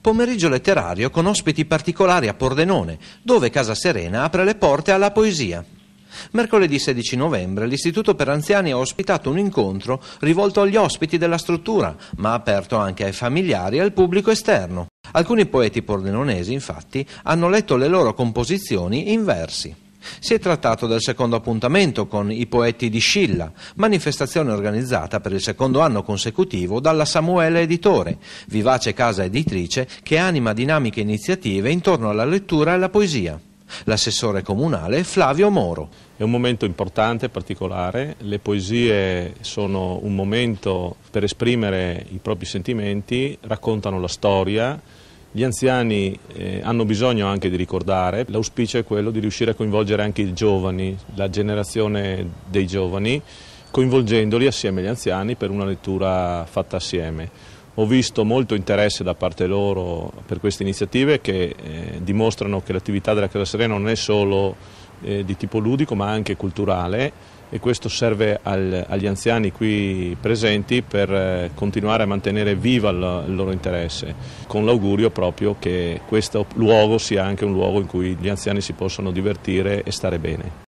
Pomeriggio letterario con ospiti particolari a Pordenone, dove Casa Serena apre le porte alla poesia. Mercoledì 16 novembre l'Istituto per Anziani ha ospitato un incontro rivolto agli ospiti della struttura, ma aperto anche ai familiari e al pubblico esterno. Alcuni poeti pordenonesi, infatti, hanno letto le loro composizioni in versi. Si è trattato del secondo appuntamento con i poeti di Scilla, manifestazione organizzata per il secondo anno consecutivo dalla Samuele Editore, vivace casa editrice che anima dinamiche iniziative intorno alla lettura e alla poesia. L'assessore comunale Flavio Moro. È un momento importante, particolare, le poesie sono un momento per esprimere i propri sentimenti, raccontano la storia, gli anziani eh, hanno bisogno anche di ricordare, l'auspicio è quello di riuscire a coinvolgere anche i giovani, la generazione dei giovani, coinvolgendoli assieme agli anziani per una lettura fatta assieme. Ho visto molto interesse da parte loro per queste iniziative che eh, dimostrano che l'attività della Casa Serena non è solo eh, di tipo ludico ma anche culturale e questo serve al, agli anziani qui presenti per eh, continuare a mantenere viva il, il loro interesse, con l'augurio proprio che questo luogo sia anche un luogo in cui gli anziani si possano divertire e stare bene.